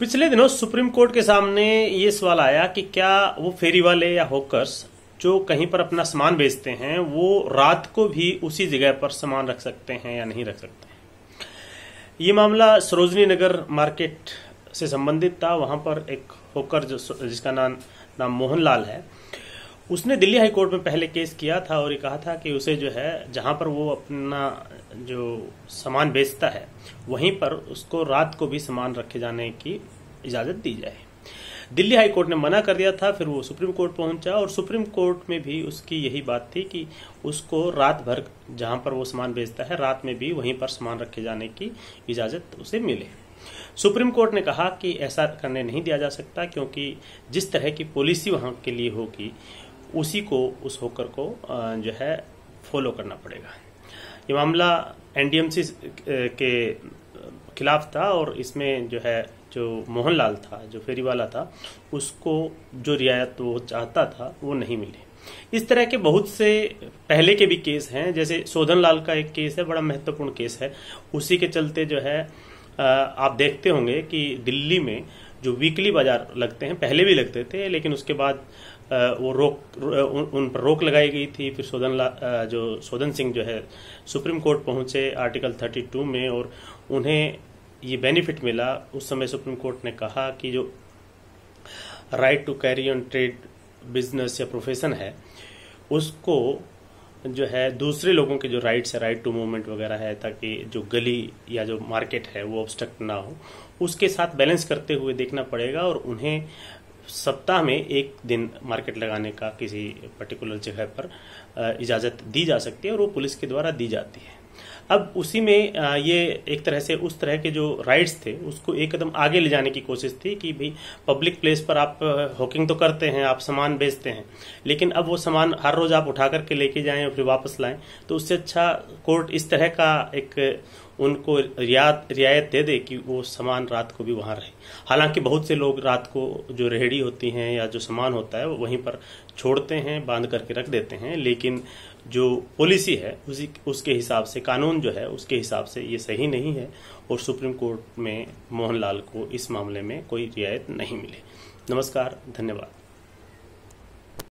पिछले दिनों supreme court के सामने ये सवाल आया कि क्या वो फेरी वाले या होकर्स जो कहीं पर अपना सामान बेचते हैं वो रात को भी उसी जगह पर सामान रख सकते हैं या नहीं रख सकते हैं ये मामला सरोजनी नगर मार्केट से संबंधित था वहां पर एक होकर जो जिसका नाम नाम मोहनलाल है उसने दिल्ली हाई कोर्ट में पहले केस किया था और ये कहा था कि उसे जो है जहां पर वो अपना जो सामान बेचता है वहीं पर उसको रात को भी सामान रखे जाने की इजाजत दी जाए दिल्ली हाई कोर्ट ने मना कर दिया था फिर वो सुप्रीम कोर्ट पहुंचा और सुप्रीम कोर्ट में भी उसकी यही बात थी कि उसको रात भर जहां पर वो सामान बेचता है रात में भी वहीं पर सामान रखे जाने की इजाजत उसे मिले सुप्रीम कोर्ट ने कहा कि ऐसा करने नहीं दिया जा सकता क्योंकि जिस तरह की पॉलिसी वहां के लिए होगी उसी को उस होकर को जो है फॉलो करना पड़ेगा ये मामला एनडीएमसी के खिलाफ था और इसमें जो है जो मोहनलाल था जो फेरीवाला था उसको जो रियायत वो चाहता था वो नहीं मिली इस तरह के बहुत से पहले के भी केस हैं जैसे शोधन लाल का एक केस है बड़ा महत्वपूर्ण केस है उसी के चलते जो है आप देखते होंगे कि दिल्ली में जो वीकली बाजार लगते हैं पहले भी लगते थे लेकिन उसके बाद वो रोक उन पर रोक लगाई गई थी फिर सोधन जो सोधन सिंह जो है सुप्रीम कोर्ट पहुंचे आर्टिकल 32 में और उन्हें ये बेनिफिट मिला उस समय सुप्रीम कोर्ट ने कहा कि जो right to carry on trade business या प्रोफेशन है उसको जो है दूसरे लोगों के जो राइट्स है राइट टू मूवमेंट वगैरह है ताकि जो गली या जो मार्केट है वो ऑब्स्ट्रक्ट ना हो उसके साथ बैलेंस करते हुए देखना पड़ेगा और उन्हें सप्ताह में एक दिन मार्केट लगाने का किसी पर्टिकुलर जगह पर इजाज़त दी जा सकती है और वो पुलिस के द्वारा दी जाती है अब उसी में ये एक तरह से उस तरह के जो राइट्स थे उसको एक कदम आगे ले जाने की कोशिश थी कि भाई पब्लिक प्लेस पर आप हॉकिंग तो करते हैं आप सामान बेचते हैं लेकिन अब वो सामान हर रोज आप उठा करके लेके जाएं और फिर वापस लाएं तो उससे अच्छा कोर्ट इस तरह का एक उनको रियायत रियायत दे दे कि वो सामान रात को भी वहाँ रहे हालांकि बहुत से लोग रात को जो रेहड़ी होती हैं या जो सामान होता है वो वहीं पर छोड़ते हैं बांध करके रख देते हैं लेकिन जो पॉलिसी है उसी उसके हिसाब से कानून जो है उसके हिसाब से ये सही नहीं है और सुप्रीम कोर्ट में मोहनलाल को इस मामले में कोई रियायत नहीं मिली नमस्कार धन्यवाद